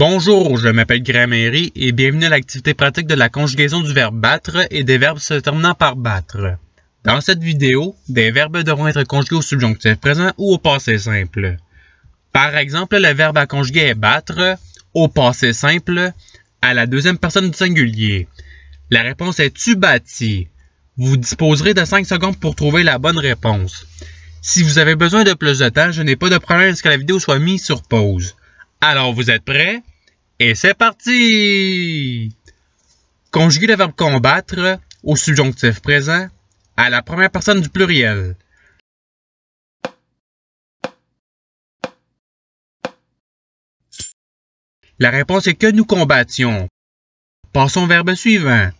Bonjour, je m'appelle Graham et bienvenue à l'activité pratique de la conjugaison du verbe battre et des verbes se terminant par battre. Dans cette vidéo, des verbes devront être conjugués au subjonctif présent ou au passé simple. Par exemple, le verbe à conjuguer est battre au passé simple à la deuxième personne du singulier. La réponse est tu bâtis. Vous disposerez de 5 secondes pour trouver la bonne réponse. Si vous avez besoin de plus de temps, je n'ai pas de problème à ce que la vidéo soit mise sur pause. Alors, vous êtes prêts? Et c'est parti! Conjuguer le verbe combattre au subjonctif présent à la première personne du pluriel. La réponse est que nous combattions. Passons au verbe suivant.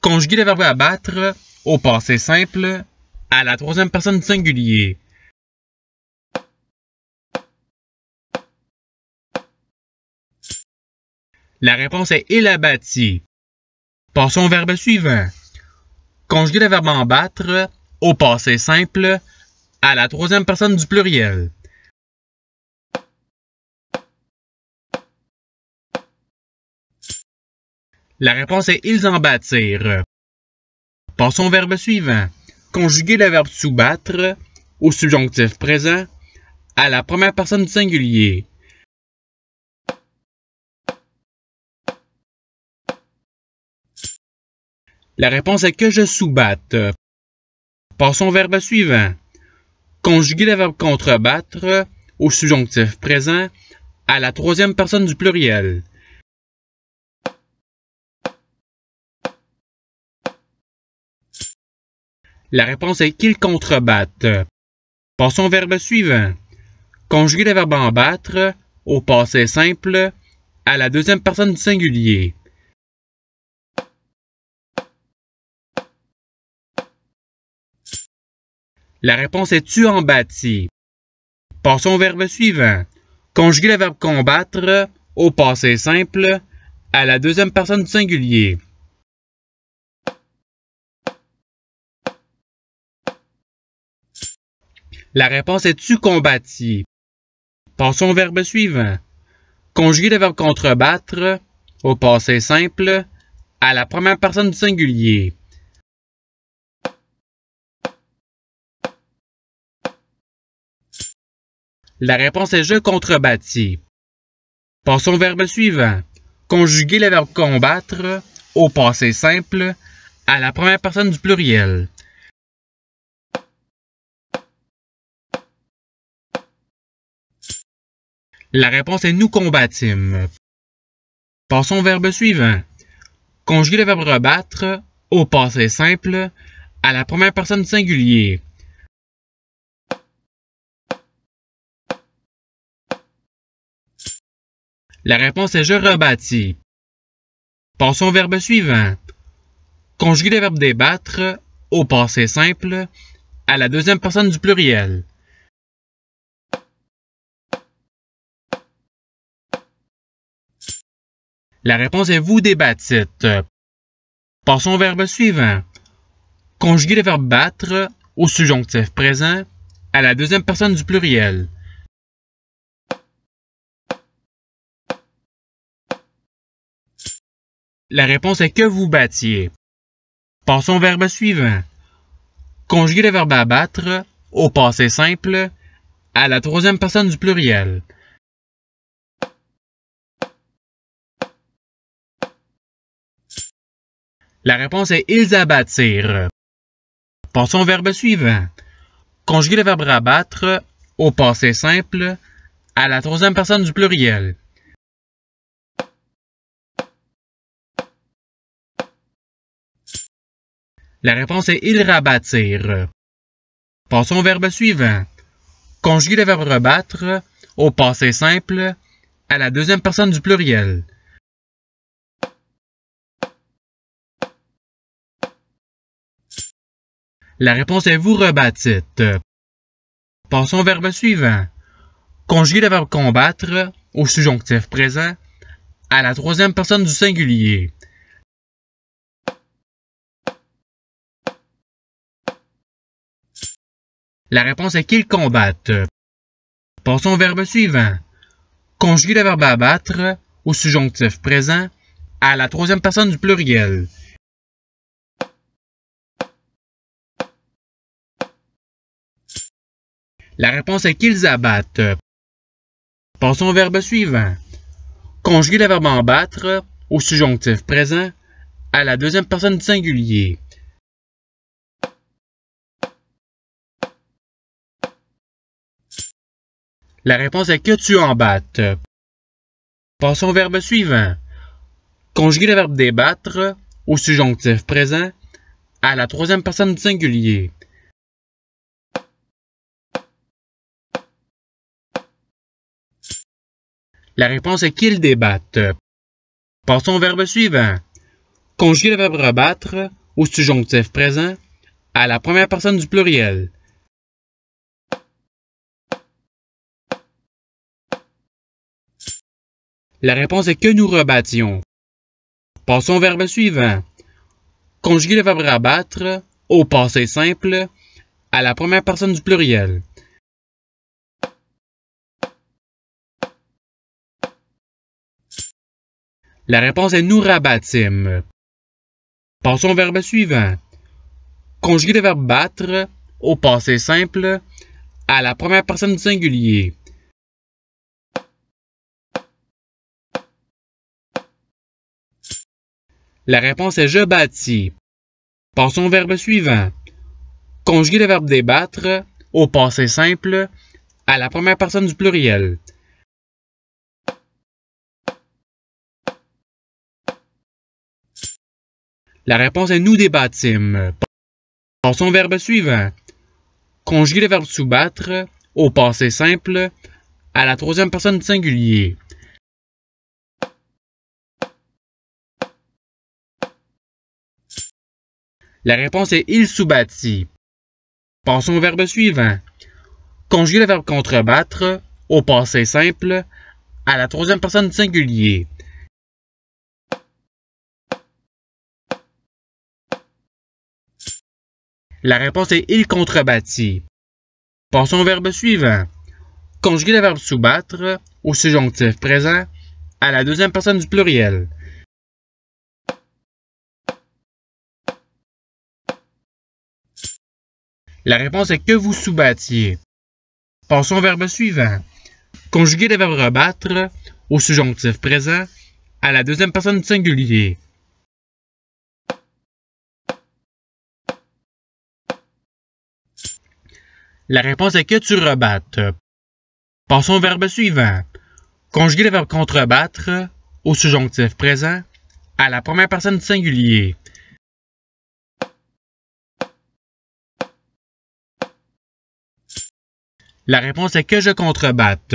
Conjuguer le verbe abattre au passé simple à la troisième personne du singulier. La réponse est il bâti. Passons au verbe suivant. Conjuguer le verbe embattre au passé simple à la troisième personne du pluriel. La réponse est ils en bâtirent. Passons au verbe suivant. Conjuguer le verbe soubattre au subjonctif présent à la première personne du singulier. La réponse est que je sous-batte. Passons au verbe suivant. Conjuguer le verbe contrebattre au subjonctif présent à la troisième personne du pluriel. La réponse est qu'ils contrebattent. Passons au verbe suivant. Conjuguer le verbe en au passé simple à la deuxième personne du singulier. La réponse est tu en bâtis. Passons au verbe suivant. Conjuguez le verbe combattre au passé simple à la deuxième personne du singulier. La réponse est tu combattis. Passons au verbe suivant. Conjuguez le verbe contrebattre au passé simple à la première personne du singulier. La réponse est je contrebattis. Passons au verbe suivant. Conjuguer le verbe combattre au passé simple à la première personne du pluriel. La réponse est nous combattîmes. Passons au verbe suivant. Conjuguer le verbe rebattre au passé simple à la première personne du singulier. La réponse est je rebâti ». Passons au verbe suivant. Conjuguez le verbe débattre au passé simple à la deuxième personne du pluriel. La réponse est vous débattite. Passons au verbe suivant. Conjuguer le verbe battre au subjonctif présent à la deuxième personne du pluriel. La réponse est que vous battiez. Passons au verbe suivant. Conjuguez le verbe abattre au passé simple à la troisième personne du pluriel. La réponse est ils abattirent. Passons au verbe suivant. Conjuguez le verbe abattre » au passé simple à la troisième personne du pluriel. La réponse est il rabattir. Passons au verbe suivant. Conjuguez le verbe rebattre au passé simple à la deuxième personne du pluriel. La réponse est vous rebattite. Passons au verbe suivant. Conjuguez le verbe combattre au subjonctif présent à la troisième personne du singulier. La réponse est qu'ils combattent. Passons au verbe suivant. Conjuguer le verbe abattre au subjonctif présent à la troisième personne du pluriel. La réponse est qu'ils abattent. Passons au verbe suivant. Conjuguer le verbe abattre » au subjonctif présent à la deuxième personne du singulier. La réponse est que tu en battes. Passons au verbe suivant. Conjuguer le verbe débattre au subjonctif présent à la troisième personne du singulier. La réponse est Qu'il débattent. Passons au verbe suivant. Conjuguer le verbe rebattre au subjonctif présent à la première personne du pluriel. La réponse est que nous rebattions. Passons au verbe suivant. Conjuguer le verbe rabattre au passé simple à la première personne du pluriel. La réponse est nous rabattîmes. Passons au verbe suivant. Conjuguer le verbe battre au passé simple à la première personne du singulier. La réponse est je bâtis. Passons au verbe suivant. Conjuguer le verbe débattre au passé simple à la première personne du pluriel. La réponse est nous débattîmes. Passons au verbe suivant. Conjuguez le verbe soubattre au passé simple à la troisième personne du singulier. La réponse est il sous Passons au verbe suivant. Conjuguez le verbe contrebattre au passé simple à la troisième personne du singulier. La réponse est il contrebattit. Passons au verbe suivant. Conjuguer le verbe « sous-battre au subjonctif présent à la deuxième personne du pluriel. La réponse est que vous sous-battiez. Passons au verbe suivant. Conjuguer le verbe rebattre au subjonctif présent à la deuxième personne du singulier. La réponse est que tu rebattes. Passons au verbe suivant. Conjuguer le verbe contrebattre au subjonctif présent à la première personne du singulier. La réponse est que je contrebatte.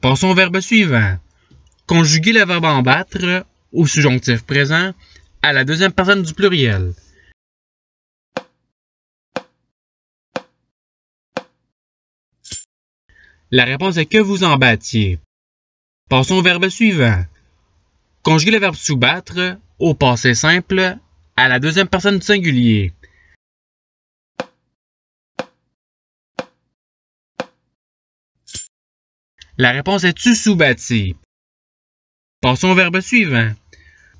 Passons au verbe suivant. Conjuguez le verbe en battre au subjonctif présent à la deuxième personne du pluriel. La réponse est que vous en battiez. Passons au verbe suivant. Conjuguez le verbe sous-battre, au passé simple à la deuxième personne du singulier. La réponse est tu sous-bâti. Passons au verbe suivant.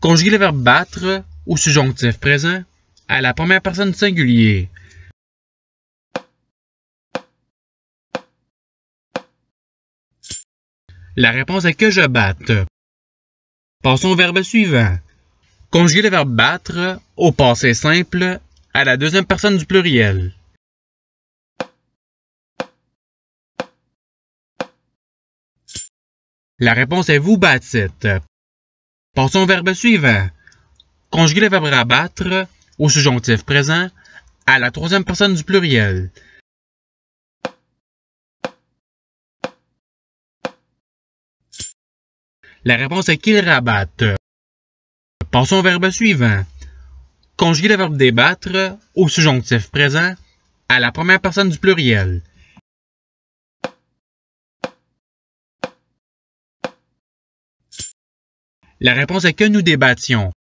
Conjuguez le verbe battre au subjonctif présent à la première personne du singulier. La réponse est que je batte. Passons au verbe suivant. Conjuguez le verbe battre au passé simple à la deuxième personne du pluriel. La réponse est vous bâtite. Passons au verbe suivant. Conjuguez le verbe rabattre au subjonctif présent à la troisième personne du pluriel. La réponse est qu'ils rabattent. Passons au verbe suivant. Conjuguez le verbe débattre au subjonctif présent à la première personne du pluriel. La réponse est que nous débattions.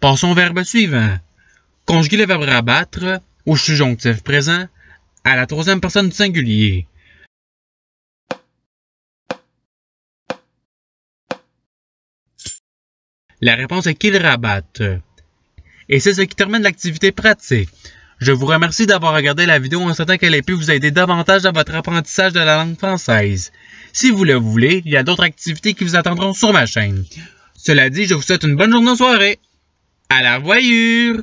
Passons au verbe suivant. Conjuguer le verbe rabattre au subjonctif présent à la troisième personne du singulier. La réponse est qu'ils rabattent. Et c'est ce qui termine l'activité pratique. Je vous remercie d'avoir regardé la vidéo en s'attendant qu'elle ait pu vous aider davantage dans votre apprentissage de la langue française. Si vous le voulez, il y a d'autres activités qui vous attendront sur ma chaîne. Cela dit, je vous souhaite une bonne journée ou soirée. À la voyure.